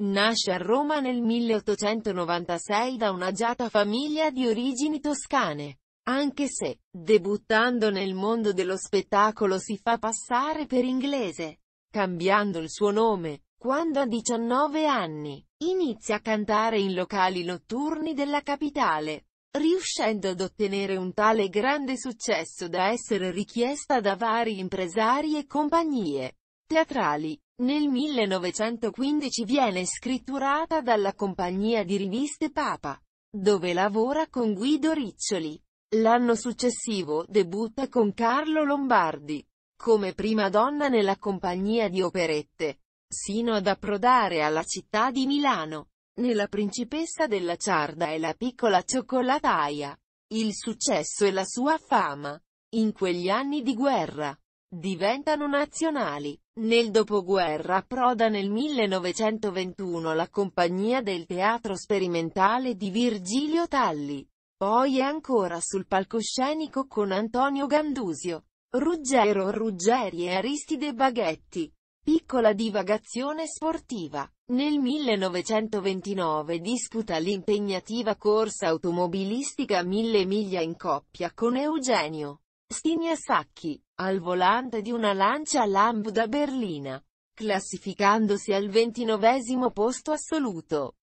Nasce a Roma nel 1896 da un'agiata famiglia di origini toscane. Anche se, debuttando nel mondo dello spettacolo si fa passare per inglese, cambiando il suo nome, quando a 19 anni, inizia a cantare in locali notturni della capitale, riuscendo ad ottenere un tale grande successo da essere richiesta da vari impresari e compagnie teatrali. Nel 1915 viene scritturata dalla compagnia di riviste Papa, dove lavora con Guido Riccioli. L'anno successivo debutta con Carlo Lombardi, come prima donna nella compagnia di operette, sino ad approdare alla città di Milano, nella Principessa della Ciarda e la piccola cioccolataia. Il successo e la sua fama, in quegli anni di guerra, diventano nazionali. Nel dopoguerra approda nel 1921 la compagnia del Teatro Sperimentale di Virgilio Talli. Poi è ancora sul palcoscenico con Antonio Gandusio, Ruggero Ruggeri e Aristide Baghetti. Piccola divagazione sportiva. Nel 1929 disputa l'impegnativa corsa automobilistica Mille Miglia in coppia con Eugenio Sacchi, al volante di una lancia Lambda berlina, classificandosi al ventinovesimo posto assoluto.